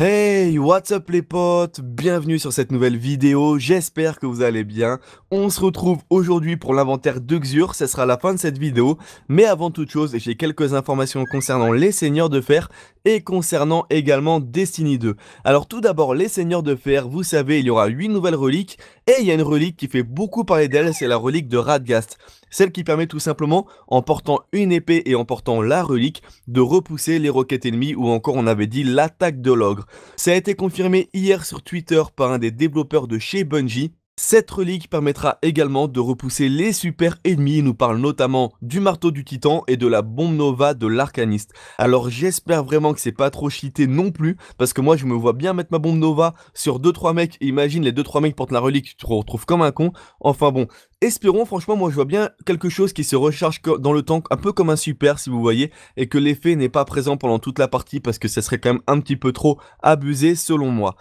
Hey! what's up les potes Bienvenue sur cette nouvelle vidéo, j'espère que vous allez bien. On se retrouve aujourd'hui pour l'inventaire de Xur, ce sera la fin de cette vidéo. Mais avant toute chose, j'ai quelques informations concernant les seigneurs de fer et concernant également Destiny 2. Alors tout d'abord, les seigneurs de fer, vous savez, il y aura 8 nouvelles reliques et il y a une relique qui fait beaucoup parler d'elle, c'est la relique de Radgast. Celle qui permet tout simplement, en portant une épée et en portant la relique, de repousser les roquettes ennemies ou encore on avait dit l'attaque de l'ogre. C'est été confirmé hier sur Twitter par un des développeurs de chez Bungie. Cette relique permettra également de repousser les super ennemis, il nous parle notamment du marteau du titan et de la bombe nova de l'arcaniste. Alors j'espère vraiment que c'est pas trop cheaté non plus, parce que moi je me vois bien mettre ma bombe nova sur 2-3 mecs, imagine les 2-3 mecs portent la relique, tu te retrouves comme un con. Enfin bon, espérons, franchement, moi je vois bien quelque chose qui se recharge dans le temps, un peu comme un super si vous voyez, et que l'effet n'est pas présent pendant toute la partie parce que ça serait quand même un petit peu trop abusé selon moi.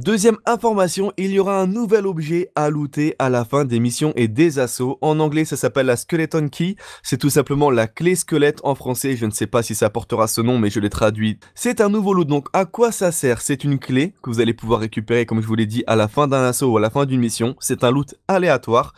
Deuxième information, il y aura un nouvel objet à looter à la fin des missions et des assauts. En anglais, ça s'appelle la Skeleton Key. C'est tout simplement la clé squelette en français. Je ne sais pas si ça portera ce nom, mais je l'ai traduit. C'est un nouveau loot. Donc, à quoi ça sert C'est une clé que vous allez pouvoir récupérer, comme je vous l'ai dit, à la fin d'un assaut ou à la fin d'une mission. C'est un loot aléatoire.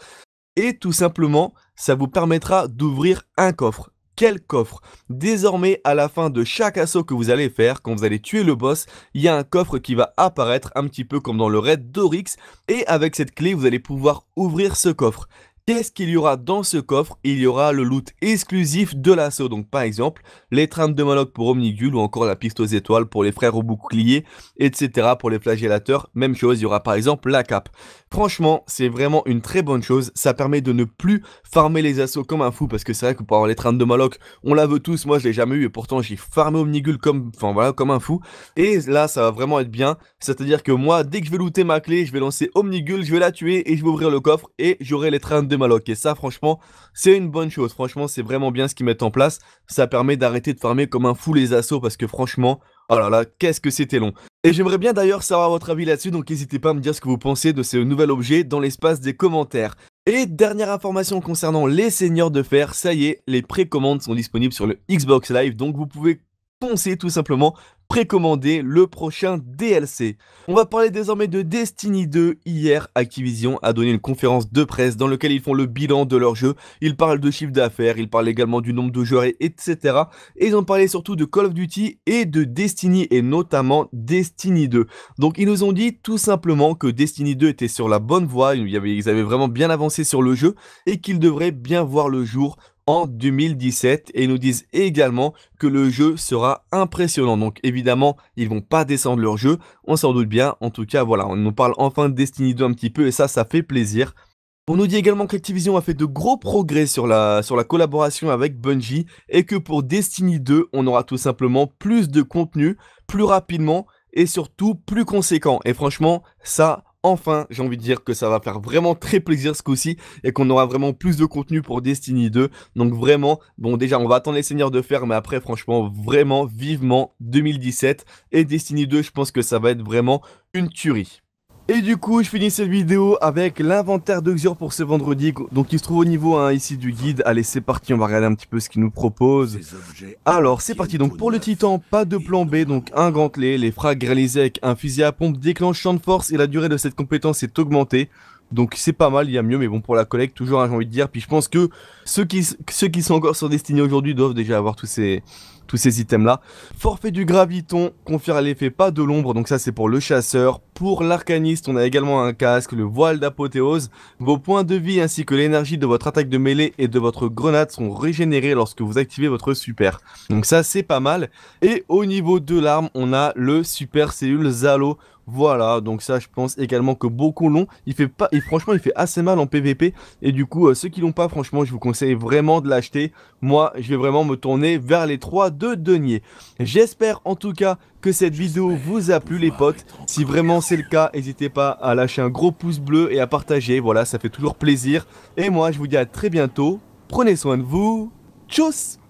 Et tout simplement, ça vous permettra d'ouvrir un coffre quel coffre. Désormais, à la fin de chaque assaut que vous allez faire, quand vous allez tuer le boss, il y a un coffre qui va apparaître un petit peu comme dans le raid d'Orix. Et avec cette clé, vous allez pouvoir ouvrir ce coffre. Qu'est-ce qu'il y aura dans ce coffre Il y aura le loot exclusif de l'assaut, donc par exemple les de Maloch pour Omnigul ou encore la piste aux étoiles pour les frères au bouclier, etc. pour les flagellateurs, même chose, il y aura par exemple la cape. Franchement, c'est vraiment une très bonne chose, ça permet de ne plus farmer les assauts comme un fou, parce que c'est vrai que pour avoir les de maloc, on la veut tous, moi je l'ai jamais eu, et pourtant j'ai farmé Omnigul comme, enfin, voilà, comme un fou, et là ça va vraiment être bien, c'est-à-dire que moi, dès que je vais looter ma clé, je vais lancer Omnigul, je vais la tuer, et je vais ouvrir le coffre, et j'aurai les de Maloc. Et ça, franchement, c'est une bonne chose. Franchement, c'est vraiment bien ce qu'ils mettent en place. Ça permet d'arrêter de farmer comme un fou les assauts parce que franchement, oh là là, qu'est-ce que c'était long. Et j'aimerais bien d'ailleurs savoir votre avis là-dessus, donc n'hésitez pas à me dire ce que vous pensez de ce nouvel objet dans l'espace des commentaires. Et dernière information concernant les seigneurs de fer, ça y est, les précommandes sont disponibles sur le Xbox Live, donc vous pouvez poncer tout simplement précommander le prochain DLC. On va parler désormais de Destiny 2. Hier, Activision a donné une conférence de presse dans laquelle ils font le bilan de leur jeu. Ils parlent de chiffre d'affaires, ils parlent également du nombre de joueurs, etc. Et ils ont parlé surtout de Call of Duty et de Destiny, et notamment Destiny 2. Donc ils nous ont dit tout simplement que Destiny 2 était sur la bonne voie, ils avaient vraiment bien avancé sur le jeu, et qu'ils devraient bien voir le jour en 2017 et ils nous disent également que le jeu sera impressionnant. Donc évidemment, ils vont pas descendre leur jeu, on s'en doute bien. En tout cas, voilà, on nous parle enfin de Destiny 2 un petit peu et ça, ça fait plaisir. On nous dit également que Activision a fait de gros progrès sur la, sur la collaboration avec Bungie et que pour Destiny 2, on aura tout simplement plus de contenu, plus rapidement et surtout plus conséquent. Et franchement, ça, enfin, j'ai envie de dire que ça va faire vraiment très plaisir ce coup-ci et qu'on aura vraiment plus de contenu pour Destiny 2. Donc vraiment, bon déjà on va attendre les seigneurs de fer, mais après franchement, vraiment vivement 2017 et Destiny 2, je pense que ça va être vraiment une tuerie. Et du coup, je finis cette vidéo avec l'inventaire de pour ce vendredi. Donc, il se trouve au niveau 1 ici du guide. Allez, c'est parti, on va regarder un petit peu ce qu'il nous propose. Alors, c'est parti. Donc, pour le titan, pas de plan B. Donc, un gantelet, les frags réalisés avec un fusil à pompe déclenchant de force et la durée de cette compétence est augmentée. Donc c'est pas mal, il y a mieux, mais bon pour la collecte, toujours un hein, j'ai envie de dire. Puis je pense que ceux qui, ceux qui sont encore sur Destiny aujourd'hui doivent déjà avoir tous ces, tous ces items-là. Forfait du graviton confère l'effet pas de l'ombre, donc ça c'est pour le chasseur. Pour l'arcaniste, on a également un casque, le voile d'apothéose. Vos points de vie ainsi que l'énergie de votre attaque de mêlée et de votre grenade sont régénérés lorsque vous activez votre super. Donc ça c'est pas mal. Et au niveau de l'arme, on a le super cellule Zalo. Voilà, donc ça je pense également que beaucoup l'ont. Il fait pas, et franchement il fait assez mal en PVP. Et du coup, euh, ceux qui l'ont pas, franchement, je vous conseille vraiment de l'acheter. Moi, je vais vraiment me tourner vers les trois de deniers. J'espère en tout cas que cette vidéo vous a plu les potes. Si vraiment c'est le cas, n'hésitez pas à lâcher un gros pouce bleu et à partager. Voilà, ça fait toujours plaisir. Et moi, je vous dis à très bientôt. Prenez soin de vous. Tchuss